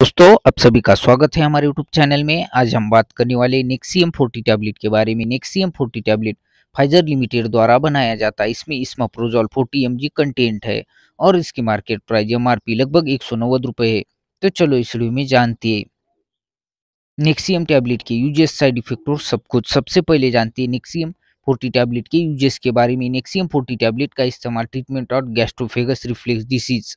दोस्तों आप सभी का स्वागत है हमारे YouTube चैनल में आज हम बात करने वाले नेक्सियम 40 टैबलेट के बारे में नेक्सियम 40 टैबलेट फाइजर लिमिटेड द्वारा बनाया जाता है इसमें इसमें प्रोजॉल फोर्टी एम कंटेंट है और इसकी मार्केट प्राइस एम लगभग एक सौ है तो चलो इस वीडियो में जानती है नेक्सियम टैबलेट के यूजेस साइड इफेक्ट और सब कुछ सबसे पहले जानते हैं नेक्सियम फोर्टी टैबलेट के यूजेस के बारे में नेक्सियम फोर्टी टैबलेट का इस्तेमाल treatment of gastroesophageal reflux disease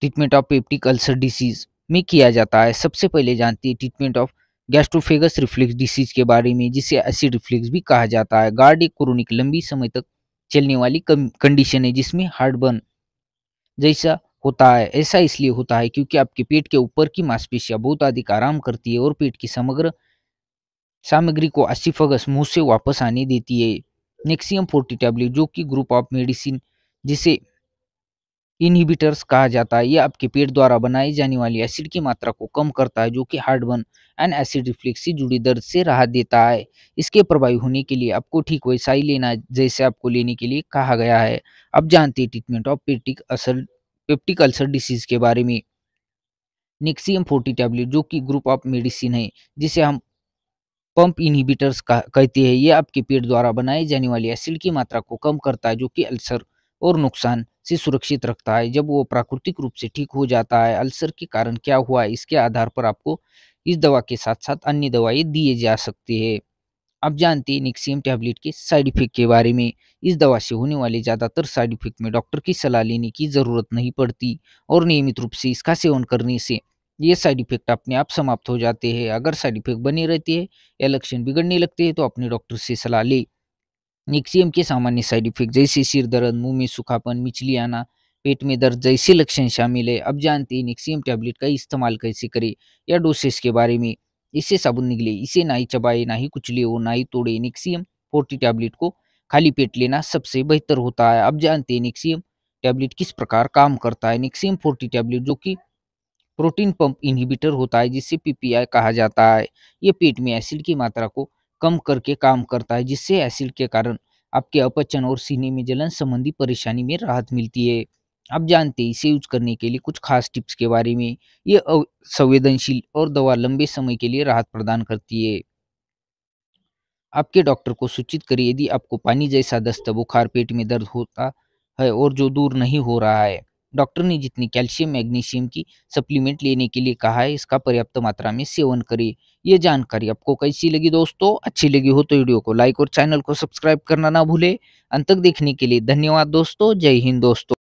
treatment of peptic ulcer disease में किया जाता है सबसे पहले जानती है treatment of gastroesophageal reflux disease के बारे में जिसे एसिड रिफ्लिक्स भी कहा जाता है गार्ड एक क्रोनिक लंबी समय तक चलने वाली कंडीशन है जिसमें हार्ट बर्न जैसा होता है ऐसा इसलिए होता है क्योंकि आपके पेट के ऊपर की मांसपेशियां बहुत अधिक आराम करती है और पेट की समग्र सामग्री को असिफगस मुंह से वापस आने देती है नेक्सियम फोर्टी टैबलेट जो कि ग्रुप ऑफ मेडिसिन जिसे इनहिबिटर्स कहा जाता है यह आपके पेट द्वारा बनाई जाने वाली एसिड की मात्रा को कम करता है जो कि हार्डबर्न एंड एसिड रिफ्लिक्स से जुड़ी दर्द से राहत देता है इसके प्रभावी होने के लिए आपको ठीक वैसा ही लेना जैसे आपको लेने के लिए कहा गया है अब जानते हैं ट्रीटमेंट ऑफ पेटिक असर पेप्टिक अल्सर डिसीज के बारे में निक्सियम फोर्टी टैबलेट जो कि ग्रुप ऑफ मेडिसिन है जिसे हम पंप इनहिबिटर्स कहते हैं यह आपके पेट द्वारा बनाई जाने वाली एसिड की मात्रा को कम करता है जो कि अल्सर और नुकसान से सुरक्षित रखता है जब वो प्राकृतिक रूप से ठीक हो जाता है अल्सर के कारण क्या हुआ इसके आधार पर आपको इस दवा के साथ साथ अन्य दवाएं दिए जा सकती है आप जानते हैं निक्सियम टैबलेट के साइड इफेक्ट के बारे में इस दवा से होने वाले ज़्यादातर साइड इफेक्ट में डॉक्टर की सलाह लेने की ज़रूरत नहीं पड़ती और नियमित रूप से इसका सेवन करने से ये साइड इफेक्ट अपने आप समाप्त हो जाते हैं अगर साइड इफेक्ट बने रहते हैं या लक्षण बिगड़ने लगते हैं तो अपने डॉक्टर से सलाह लें निक्सियम के सामान्य साइड इफेक्ट जैसे सिर दर्द मुंह में सुखापन मिचली आना पेट में दर्द जैसे लक्षण शामिल है अब जानते हैं निक्सियम टैबलेट का इस्तेमाल कैसे करें या डोसेस के बारे में इससे साबुन निकले इसे ना ही चबाए ना ही कुचले और ना ही तोड़े निक्सियम फोर्टी टैबलेट को खाली पेट लेना सबसे बेहतर होता है अब जानते हैं निक्सियम टैबलेट किस प्रकार काम करता है निक्सियम फोर्टी टैबलेट जो कि प्रोटीन पंप इनहिबिटर होता है जिसे पीपीआई कहा जाता है ये पेट में एसिड की मात्रा को कम करके काम करता है जिससे एसिड के कारण आपके अपचन और सीने में जलन संबंधी परेशानी में राहत मिलती है आप जानते हैं इसे यूज करने के लिए कुछ खास टिप्स के बारे में ये संवेदनशील और दवा लंबे समय के लिए राहत प्रदान करती है आपके डॉक्टर को सूचित करिए यदि आपको पानी जैसा दस्त बुखार पेट में दर्द होता है और जो दूर नहीं हो रहा है डॉक्टर ने जितनी कैल्शियम मैग्नीशियम की सप्लीमेंट लेने के लिए कहा है इसका पर्याप्त मात्रा में सेवन करें ये जानकारी आपको कैसी लगी दोस्तों अच्छी लगी हो तो वीडियो को लाइक और चैनल को सब्सक्राइब करना ना भूले अंत तक देखने के लिए धन्यवाद दोस्तों जय हिंद दोस्तों